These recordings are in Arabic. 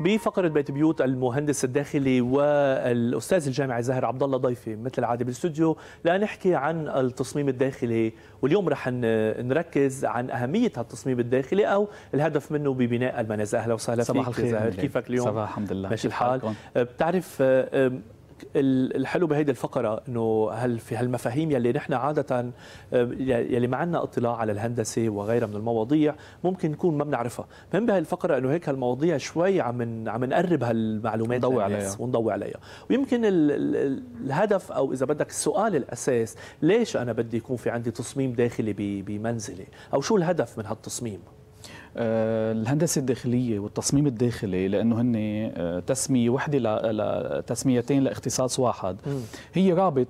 بفقرة بيت بيوت المهندس الداخلي والأستاذ الجامعي زاهر عبد الله ضيفي مثل العادة بالاستوديو لنحكي عن التصميم الداخلي واليوم رح نركز عن أهمية هالتصميم الداخلي أو الهدف منه ببناء المنازل أهلا وسهلا فيك صباح الخير زاهر كيفك اليوم؟ صباح الحمد لله ماشي الحال أه، بتعرف أه، الحلو بهيدي الفقره انه هل في هالمفاهيم يلي نحن عاده آه، يلي ما عندنا اطلاع على الهندسه وغيرها من المواضيع ممكن نكون ما بنعرفها مهم الفقره انه هيك هالمواضيع شوي عم عم نقرب هالمعلومات نضوي عليها ونضوي عليها ويمكن الهدف او اذا بدك السؤال الاساس ليش انا بدي يكون في عندي تصميم داخلي بمنزلي او شو الهدف من هالتصميم آه، الهندسه الداخليه والتصميم الداخلي لانه هن آه، تسميه وحده لتسميتين لاختصاص واحد هي رابط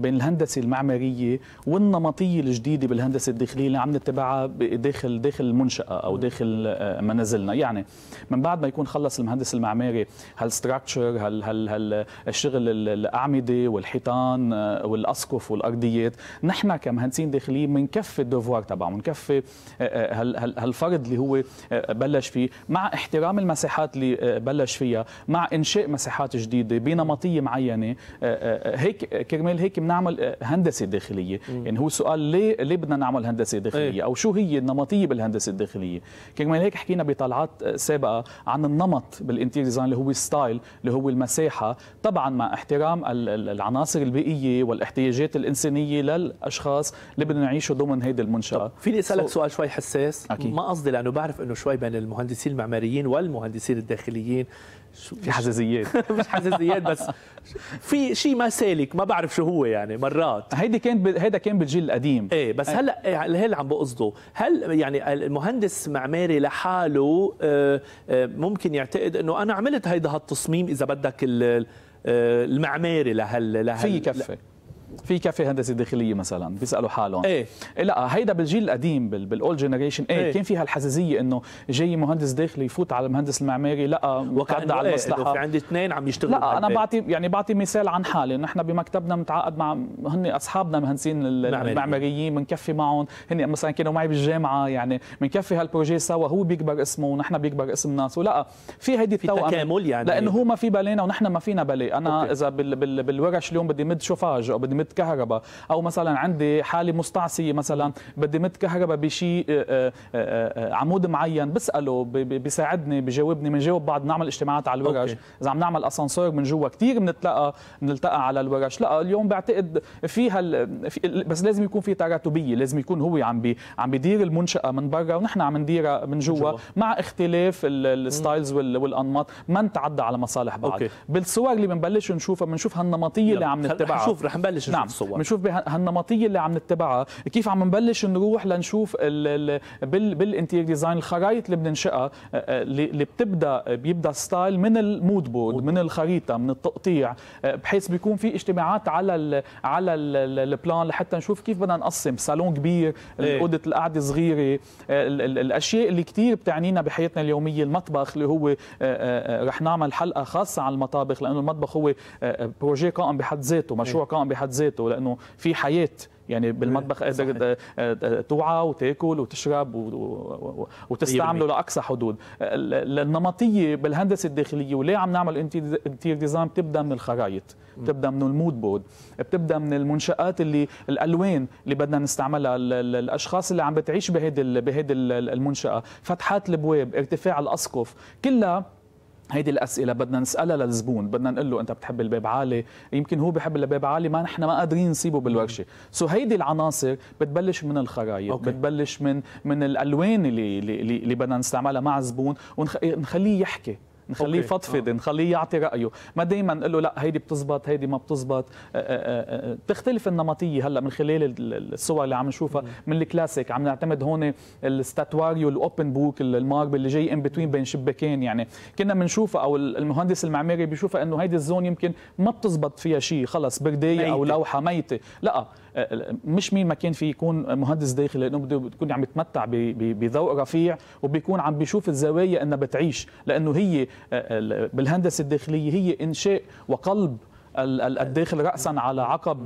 بين الهندسه المعماريه والنمطيه الجديده بالهندسه الداخليه اللي عم نتبعها داخل داخل المنشاه او داخل آه، منازلنا يعني من بعد ما يكون خلص المهندس المعماري هالستراكشر هال هال هال الشغل الاعمده والحيطان آه، والاسقف والارضيات نحن كمهندسين داخليين بنكفي الدوفوار تبعه بنكفي آه، هالفرض اللي هو بلش فيه مع احترام المساحات اللي بلش فيها مع انشاء مساحات جديده بنمطيه معينه هيك كرمال هيك نعمل آه، هندسه داخليه يعني هو سؤال ليه ليه بدنا نعمل هندسه داخليه ايه؟ او شو هي النمطيه بالهندسه الداخليه كمان هيك حكينا بطلعات آه، سابقه عن النمط بالانتير ديزاين اللي هو ستايل اللي هو المساحه طبعا مع احترام العناصر البيئيه والاحتياجات الانسانيه للاشخاص اللي بدهم يعيشوا ضمن هيدا المنشاه فيني اسالك سو... سؤال شوي حساس أكيد. ما قصدي لانه بعرف انه شوي بين المهندسين المعماريين والمهندسين الداخليين في حزازيات مش حزازيات بس في شيء ما سالك ما بعرف شو هو يعني مرات هيدي كانت ب... هيدا كان بالجيل القديم ايه بس هلا إيه، هل عم بقصده هل يعني المهندس معماري لحاله آه، آه، ممكن يعتقد انه انا عملت هيدا هالتصميم اذا بدك آه، المعماري لهال لهال في كفه في كافيه هندسه داخليه مثلا بيسالوا حالهم ايه, إيه، لا هيدا بالجيل القديم بالاولد جنريشن إيه،, ايه, كان في الحساسيه انه جاي مهندس داخلي يفوت على المهندس المعماري لا وقعد على إيه، المصلحه في عندي اثنين عم يشتغلوا لا انا بعطي يعني بعطي مثال عن حالي نحن بمكتبنا متعاقد مع هن اصحابنا مهندسين المعماريين بنكفي معهم هن مثلا كانوا معي بالجامعه يعني بنكفي هالبروجي سوا هو بيكبر اسمه ونحن بيكبر اسم ناس ولا في هيدي في تكامل يعني لانه هو ما في بلانا ونحن ما فينا بالي انا أوكي. اذا بالورش اليوم بدي مد شوفاج او بدي مد كهرباء او مثلا عندي حاله مستعصيه مثلا بدي مد كهرباء بشيء عمود معين بساله بيساعدني بجاوبني بنجاوب بعض بنعمل اجتماعات على الورش اذا عم نعمل اسانسور من جوا كثير بنتلقى بنلتقى على الورش لا اليوم بعتقد فيها في... بس لازم يكون في تراتبيه لازم يكون هو عم بي عم بيدير المنشاه من برا ونحن عم نديرها من جوا مع اختلاف الستايلز والانماط ما نتعدى على مصالح بعض أوكي. بالصور اللي بنبلش نشوفها بنشوف هالنمطيه اللي عم نتبعها شوف رح نبلش نشوف نعم. الصور بنشوف هالنمطيه اللي عم نتبعها كيف عم نبلش نروح لنشوف ال ال بالانتيرير ديزاين الخرايط اللي بننشئها آه، آه، اللي بتبدا بيبدا ستايل من المود بورد من الخريطه من التقطيع آه، بحيث بيكون في اجتماعات على ال على البلان لحتى نشوف كيف بدنا نقسم صالون كبير إيه. اوضه القعده صغيره الاشياء اللي كثير بتعنينا بحياتنا اليوميه المطبخ اللي هو رح نعمل حلقه خاصه عن المطابخ لانه المطبخ هو بروجي قائم بحد ذاته مشروع إيه. قائم بحد ذاته ذاته لانه في حياه يعني بالمطبخ قادر توعى وتاكل وتشرب وتستعمله لاقصى حدود النمطيه بالهندسه الداخليه وليه عم نعمل انتير ديزاين بتبدا من الخرايط بتبدا من المود بورد بتبدا من المنشات اللي الالوان اللي بدنا نستعملها الاشخاص اللي عم بتعيش بهيدي بهيدي المنشاه فتحات الابواب ارتفاع الاسقف كلها هيدي الاسئله بدنا نسالها للزبون بدنا نقول له انت بتحب الباب عالي يمكن هو بحب الباب عالي ما نحن ما قادرين نسيبه بالورشه سو هيدي العناصر بتبلش من الخرايط أوكي. بتبلش من من الالوان اللي اللي, اللي بدنا نستعملها مع الزبون ونخليه يحكي نخليه يفضفض آه. نخليه يعطي رايه ما دائما نقول له لا هيدي بتزبط هيدي ما بتزبط آه، آه، آه، بتختلف النمطيه هلا من خلال الصور اللي عم نشوفها من الكلاسيك عم نعتمد هون الستاتواريو الاوبن بوك الماربل اللي جاي ان بتوين بين شباكين يعني كنا بنشوفها او المهندس المعماري بيشوفها انه هيدي الزون يمكن ما بتزبط فيها شيء خلص بردايه او لوحه ميته لا مش مين ما كان في يكون مهندس داخلي لانه بده يكون عم يتمتع بذوق رفيع وبيكون عم بيشوف الزوايا انها بتعيش لانه هي آه، آه، بالهندسه الداخليه هي انشاء وقلب الداخل راسا على عقب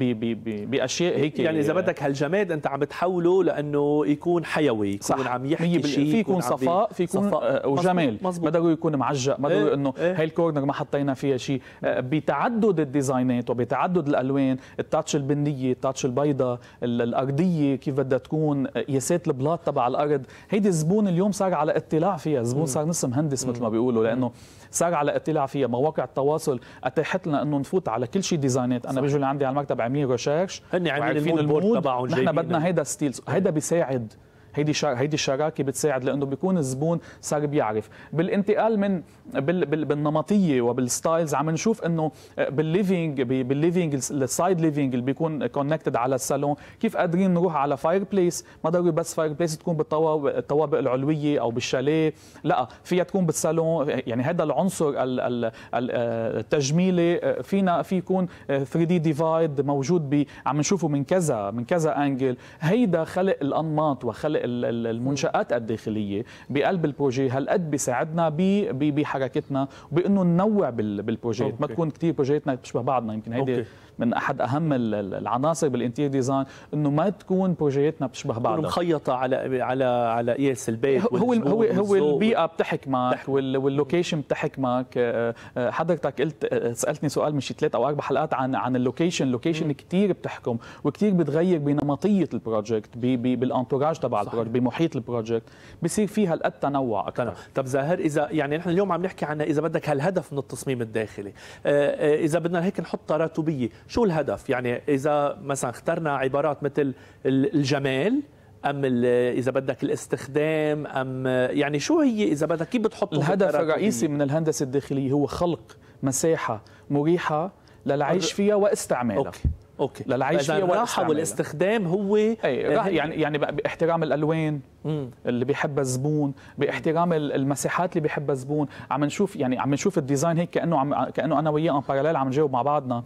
باشياء هيك يعني اذا بدك هالجماد انت عم تحوله لانه يكون حيوي يكون صح. عم يحكي شيء في يكون صفاء في يكون آه، وجمال ما ضروري يكون معجق ما ضروري إيه، انه إيه؟ هاي الكورنر ما حطينا فيها شيء آه، بتعدد الديزاينات وبتعدد الالوان التاتش البنيه التاتش البيضاء الارضيه كيف بدها تكون قياسات آه، البلاط تبع الارض هيدي الزبون اليوم صار على اطلاع فيها الزبون صار نص مهندس مثل ما بيقولوا لانه صار على اطلاع فيها مواقع التواصل اتاحت لنا انه نفوت على كل شيء ديزاينات انا بيجوا اللي عندي على المكتب عاملين ريسيرش هن عاملين المود تبعهم نحن بدنا هيدا ستيلز هيدا بيساعد هيدي هيدي الشراكه بتساعد لانه بيكون الزبون صار بيعرف بالانتقال من بال... بال... بالنمطيه وبالستايلز عم نشوف انه آه، بالليفينج بالليفينج السايد ليفينج اللي بيكون كونكتد على الصالون كيف قادرين نروح على فاير بليس ما ضروري بس فاير بليس تكون بالطوابق العلويه او بالشاليه لا فيها تكون بالصالون يعني هذا العنصر ال... ال... آه، التجميلي آه، فينا في يكون 3 دي ديفايد موجود ب... عم نشوفه من كذا من كذا انجل هيدا خلق الانماط وخلق المنشآت الداخلية بقلب البروجي هالقد بيساعدنا بحركتنا بانه ننوع بالبروجيات ما تكون كثير بروجيتنا بتشبه بعضنا يمكن هيدي من احد اهم العناصر بالانتير ديزاين انه ما تكون بروجيتنا بتشبه بعضها مخيطه على على على قياس البيت هو هو هو البيئه بتحكمك واللوكيشن بتحكمك آه، آه، حضرتك قلت آه، سالتني سؤال من شي ثلاث او اربع حلقات عن عن اللوكيشن اللوكيشن كثير بتحكم وكثير بتغير بنمطيه البروجكت بالانتوراج تبع البروجكت بمحيط البروجكت بصير في هالقد تنوع اكثر طب زاهر اذا يعني نحن اليوم عم نحكي عن اذا بدك هالهدف من التصميم الداخلي اذا بدنا هيك نحط تراتبيه شو الهدف يعني اذا مثلا اخترنا عبارات مثل الجمال ام اذا بدك الاستخدام ام يعني شو هي اذا بدك كيف بتحط الهدف الرئيسي من الهندسه الداخليه هو خلق مساحه مريحه للعيش فيها واستعمالها أوكي. اوكي للعيش فيها الراحه والاستخدام هو يعني يعني باحترام الالوان مم. اللي بيحبها الزبون باحترام المساحات اللي بيحبها الزبون عم نشوف يعني عم نشوف الديزاين هيك كانه عم كانه انا وياه ان باراليل عم نجاوب مع بعضنا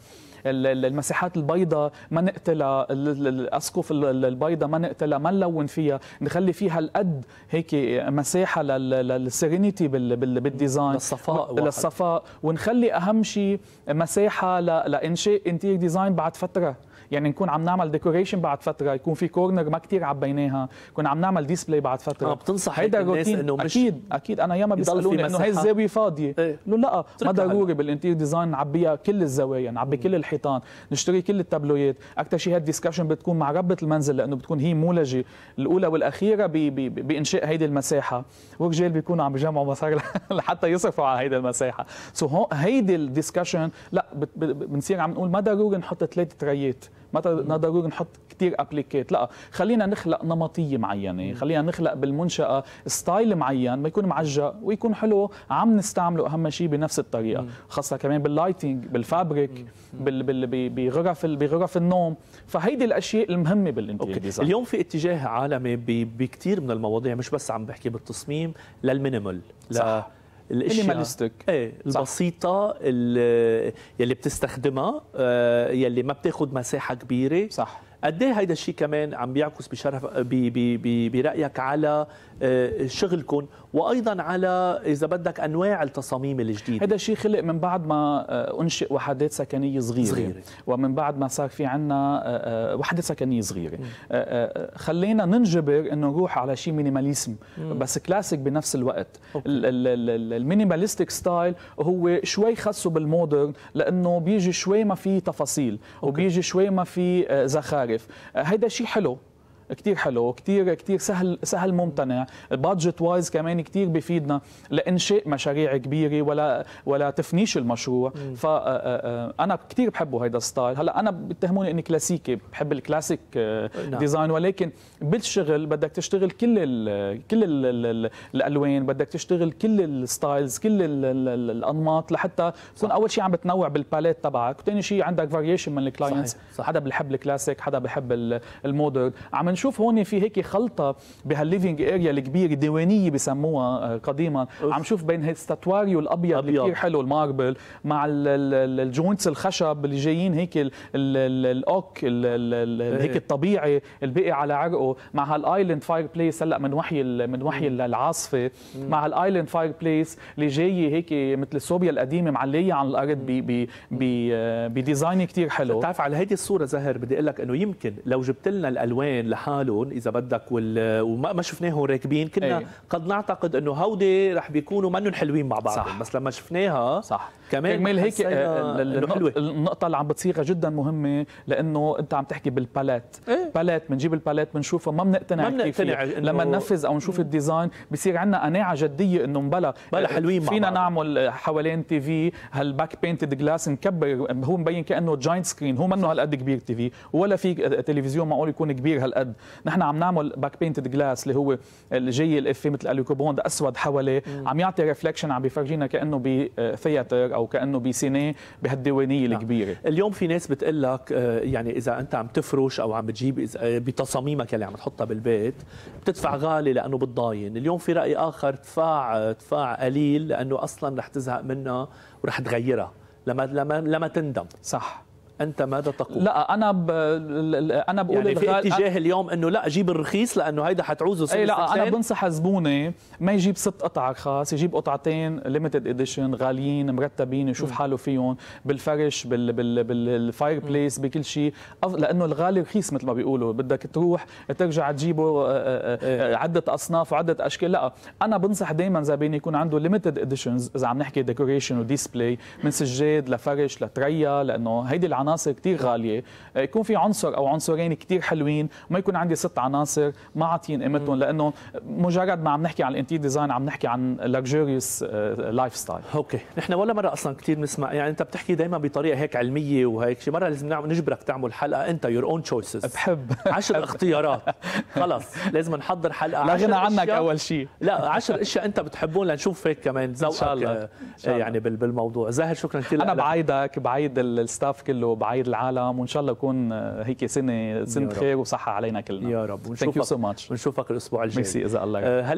المساحات البيضاء ما نقتلها الاسقف البيضاء ما نقتلها ما نلون فيها نخلي فيها القد هيك مساحه للسيرينيتي بالديزاين للصفاء للصفاء ونخلي اهم شيء مساحه لانشاء انتير ديزاين بعد فتره يعني نكون عم نعمل ديكوريشن بعد فتره يكون في كورنر ما كثير عبيناها كنا عم نعمل ديسبلاي بعد فتره اه بتنصح هيدا الروتين انه مش اكيد اكيد انا ياما بيسالوني انه هي الزاويه فاضيه ايه؟ لا ما ضروري بالانتير ديزاين نعبيها كل الزوايا نعبي كل الحيطان نشتري كل التابلويات اكثر شيء هالديسكشن بتكون مع ربه المنزل لانه بتكون هي مولجه الاولى والاخيره بي بي بانشاء هيدي المساحه ورجال بيكونوا عم بجمعوا مصاري لحتى يصرفوا على هيدي المساحه سو so هيدي الديسكشن لا بنصير عم نقول ما ضروري نحط ثلاث تريات ما ضروري نحط كثير ابليكيت لا خلينا نخلق نمطيه معينه خلينا نخلق بالمنشاه ستايل معين ما يكون معجق ويكون حلو عم نستعمله اهم شيء بنفس الطريقه خاصه كمان باللايتنج بالفابريك بال بال بغرف بغرف النوم فهيدي الاشياء المهمه بالانتيريور اليوم في اتجاه عالمي بكثير من المواضيع مش بس عم بحكي بالتصميم للمينيمال صح. الاشياء مينيماليستيك ايه البسيطه يلي بتستخدمها آه، يلي ما بتاخذ مساحه كبيره صح قد ايه هيدا الشيء كمان عم بيعكس بشرف برايك على آه، شغلكم وايضا على اذا بدك انواع التصاميم الجديده هذا الشيء خلق من بعد ما آه، انشئ وحدات سكنيه صغيره, صغيرة. ومن بعد ما صار في عندنا آه، وحدات سكنيه صغيره خلينا ننجبر انه نروح على شيء مينيماليزم بس كلاسيك بنفس الوقت المينيماليستيك ستايل هو شوي خاصه بالمودرن لانه بيجي شوي ما في تفاصيل أوكي. وبيجي شوي ما في زخارف هيدا شيء حلو كتير حلو كتير كتير سهل سهل ممتنع بادجت وايز كمان كتير بفيدنا لانشاء مشاريع كبيره ولا ولا تفنيش المشروع فانا آه، آه، آه، كتير بحبه هيدا الستايل هلا انا بتهموني اني كلاسيكي بحب الكلاسيك ديزاين نعم. ولكن بالشغل بدك تشتغل كل الـ كل الـ الالوان بدك تشتغل كل الستايلز كل الـ الانماط لحتى تكون اول شيء عم بتنوع بالباليت تبعك وثاني شيء عندك فاريشن من الكلاينتس حدا بحب الكلاسيك حدا بحب المودرن عم نشوف هون في هيك خلطه بهالليفينج اريا الكبير الديوانيه بسموها آه، قديما عم شوف بين هالستاتواريو الابيض اللي كثير حلو الماربل مع الجوينتس الخشب اللي جايين هيك الاوك إيه. هيك الطبيعي البقي على عرقه مع هالايلاند فاير بليس هلا من وحي من وحي العاصفه مع هالايلاند فاير بليس اللي جايه هيك مثل السوبيا القديمه معليه على الارض بديزاين آه، كثير حلو بتعرف على هيدي الصوره زهر بدي اقول لك انه يمكن لو جبت لنا الالوان لحتى حالهم اذا بدك وال... وما شفناهم راكبين كنا أي. قد نعتقد انه هودي رح بيكونوا منهم حلوين مع بعض صح. بس لما شفناها صح كمان كمان هيك آه، النقطه اللي عم بتصيغها جدا مهمه لانه انت عم تحكي بالباليت إيه؟ باليت بنجيب الباليت بنشوفه ما بنقتنع ما كيف إنه... لما ننفذ او نشوف الديزاين بصير عندنا قناعه جديه انه مبلا بلا آه، حلوين مع فينا بعض. نعمل آه، حوالين تي في هالباك بينتد جلاس نكبر هو مبين كانه جاينت سكرين هو منه هالقد كبير تي في ولا في تلفزيون معقول يكون كبير هالقد نحن عم نعمل باك بينتد جلاس اللي هو الجي الافي مثل الكوبوند اسود حواليه عم يعطي ريفلكشن عم بيفرجينا كانه بثياتر آه، او كانه بسينيه بهالديوانيه نعم. الكبيره اليوم في ناس بتقول لك آه، يعني اذا انت عم تفرش او عم بتجيب آه، بتصاميمك اللي عم تحطها بالبيت بتدفع غالي لانه بتضاين اليوم في راي اخر دفاع دفاع قليل لانه اصلا رح تزهق منها ورح تغيرها لما لما لما تندم صح انت ماذا تقول لا انا ب... انا بقول يعني في اتجاه اليوم انه لا جيب الرخيص لانه هيدا حتعوزه إيه، سنه لا انا بنصح زبوني ما يجيب ست قطع رخاص يجيب قطعتين ليمتد اديشن غاليين مرتبين يشوف حاله فيهم بالفرش بال... بال... بالفاير بليس بكل شيء لانه الغالي رخيص مثل ما بيقولوا بدك تروح ترجع تجيبه آه، آه، آه، إيه. عده اصناف وعده اشكال لا انا بنصح دائما زبين يكون عنده ليمتد اديشنز اذا عم نحكي ديكوريشن وديسبلاي من سجاد لفرش لتريا لانه هيدي العناصر عناصر كثير غاليه آه، يكون في عنصر او عنصرين كثير حلوين ما يكون عندي ست عناصر ما عاطيين قيمتهم لانه مجرد ما عم نحكي عن الانتي ديزاين عم نحكي عن لكجوريوس لايف ستايل اوكي نحن ولا مره اصلا كثير بنسمع يعني انت بتحكي دائما بطريقه هيك علميه وهيك شي مره لازم نعم- نجبرك تعمل حلقه انت يور اون تشويسز بحب عشر اختيارات خلص لازم نحضر حلقه لا غنى عنك اول شيء لا عشر اشياء انت بتحبهم لنشوف هيك كمان آه، الله يعني بالموضوع زاهر شكرا كثير انا بعيدك بعيد الستاف كله وبعير العالم وان شاء الله يكون آه، هيك سنه سنه خير وصحه علينا كلنا يا رب ونشوفك ونشوفك الاسبوع الجاي ميرسي اذا الله